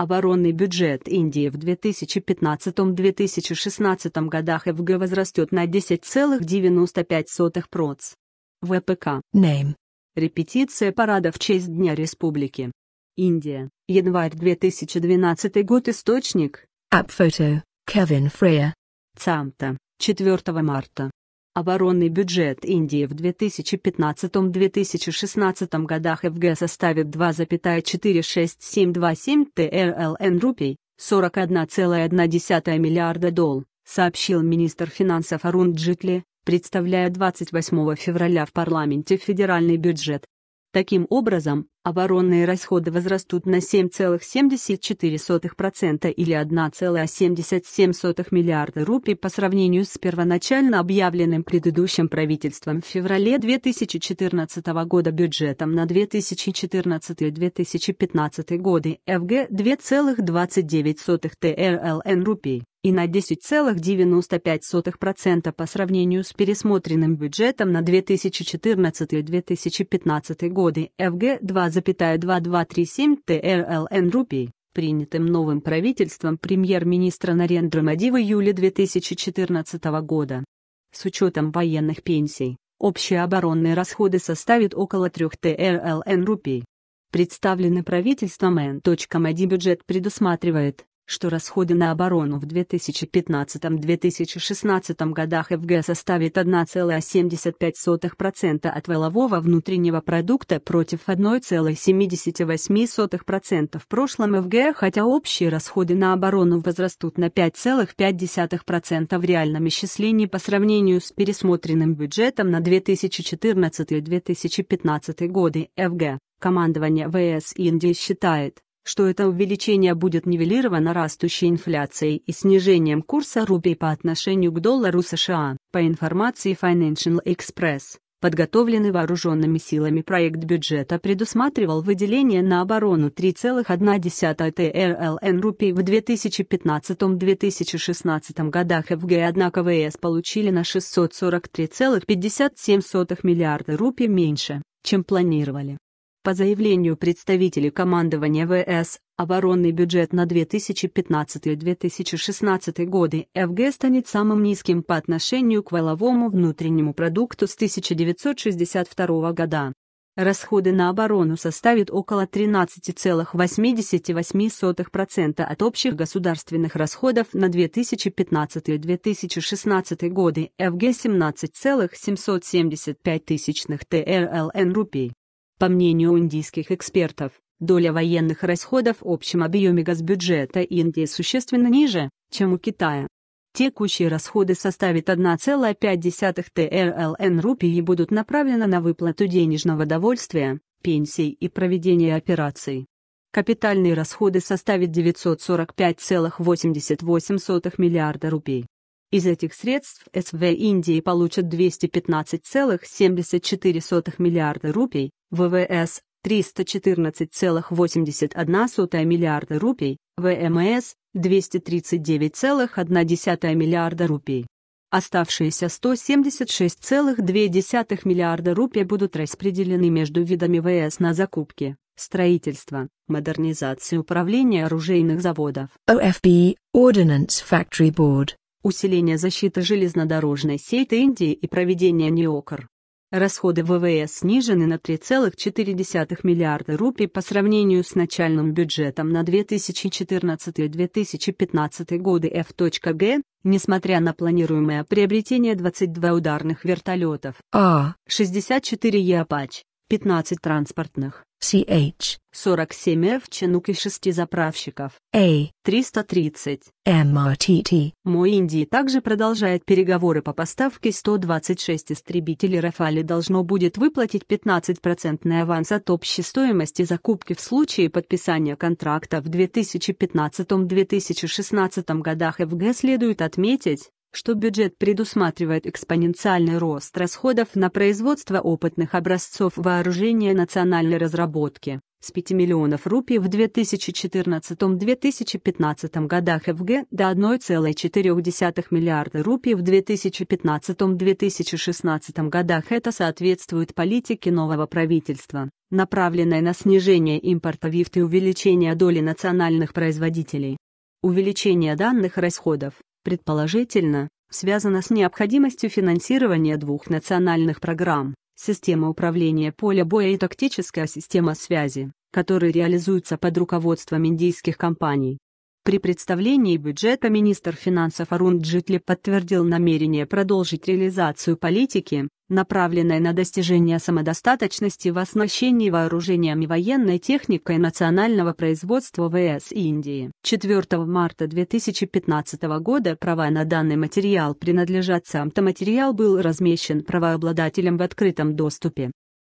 Оборонный бюджет Индии в 2015-2016 годах ФГ возрастет на 10,95 проц. ВПК. Name. Репетиция парада в честь Дня Республики. Индия. Январь 2012 год. Источник. Апфото. Кевин Фрея. Цамта. 4 марта. Оборонный бюджет Индии в 2015-2016 годах ФГ составит 2,46727 ТРЛН рупий, 41,1 миллиарда долл.), сообщил министр финансов Арун Джитли, представляя 28 февраля в парламенте федеральный бюджет, Таким образом, оборонные расходы возрастут на 7,74% или 1,77 миллиарда рупий по сравнению с первоначально объявленным предыдущим правительством в феврале 2014 года бюджетом на 2014-2015 годы ФГ 2,29 ТРЛН рупий и на 10,95% по сравнению с пересмотренным бюджетом на 2014-2015 годы FG 2,2237 TRLN рупий, принятым новым правительством премьер-министра Нарендра Мади в июле 2014 года. С учетом военных пенсий, общие оборонные расходы составят около 3 TRLN рупий. Представленный правительством Н.Мади бюджет предусматривает что расходы на оборону в 2015-2016 годах ФГ составит 1,75% от валового внутреннего продукта против 1,78% в прошлом ФГ, хотя общие расходы на оборону возрастут на 5,5% в реальном исчислении по сравнению с пересмотренным бюджетом на 2014 2015 годы ФГ. Командование ВС Индии считает, что это увеличение будет нивелировано растущей инфляцией и снижением курса рупий по отношению к доллару США. По информации Financial Express, подготовленный вооруженными силами проект бюджета предусматривал выделение на оборону 3,1 ТРЛН рупий в 2015-2016 годах ФГ, однако ВС получили на 643,57 миллиарда рупий меньше, чем планировали по заявлению представителей командования ВС оборонный бюджет на 2015-2016 годы ФГ станет самым низким по отношению к валовому внутреннему продукту с 1962 года. Расходы на оборону составят около 13,88% от общих государственных расходов на 2015-2016 годы ФГ 17,775 ТРЛН рупий. По мнению индийских экспертов, доля военных расходов в общем объеме госбюджета Индии существенно ниже, чем у Китая. Текущие расходы составят 1,5 ТРЛН рупий и будут направлены на выплату денежного довольствия, пенсий и проведение операций. Капитальные расходы составят 945,88 миллиарда рупий. Из этих средств СВ Индии получат 215,74 миллиарда рупий, ВВС – 314,81 миллиарда рупий, ВМС – 239,1 миллиарда рупий. Оставшиеся 176,2 миллиарда рупий будут распределены между видами ВС на закупки, строительство, модернизацию управления оружейных заводов. OFB, Ordnance Factory Board усиление защиты железнодорожной сети Индии и проведение НИОКР. Расходы ВВС снижены на 3,4 миллиарда рупий по сравнению с начальным бюджетом на 2014-2015 годы F.G, несмотря на планируемое приобретение 22 ударных вертолетов А-64 Япач, 15 транспортных CH 47F Чинуки 6 заправщиков A 330 MRTT Моинди также продолжает переговоры по поставке 126 истребителей Рафали должно будет выплатить 15% аванс от общей стоимости закупки в случае подписания контракта в 2015-2016 годах ФГ следует отметить, что бюджет предусматривает экспоненциальный рост расходов на производство опытных образцов вооружения национальной разработки с 5 миллионов рупий в 2014-2015 годах ФГ до 1,4 миллиарда рупий в 2015-2016 годах. Это соответствует политике нового правительства, направленной на снижение импорта ВИФТ и увеличение доли национальных производителей. Увеличение данных расходов предположительно, связано с необходимостью финансирования двух национальных программ «Система управления поля боя» и «Тактическая система связи», которые реализуются под руководством индийских компаний. При представлении бюджета министр финансов Арун Джитли подтвердил намерение продолжить реализацию политики, направленной на достижение самодостаточности в оснащении вооружениями военной техникой национального производства ВС Индии. 4 марта 2015 года права на данный материал принадлежат сам материал был размещен правообладателем в открытом доступе.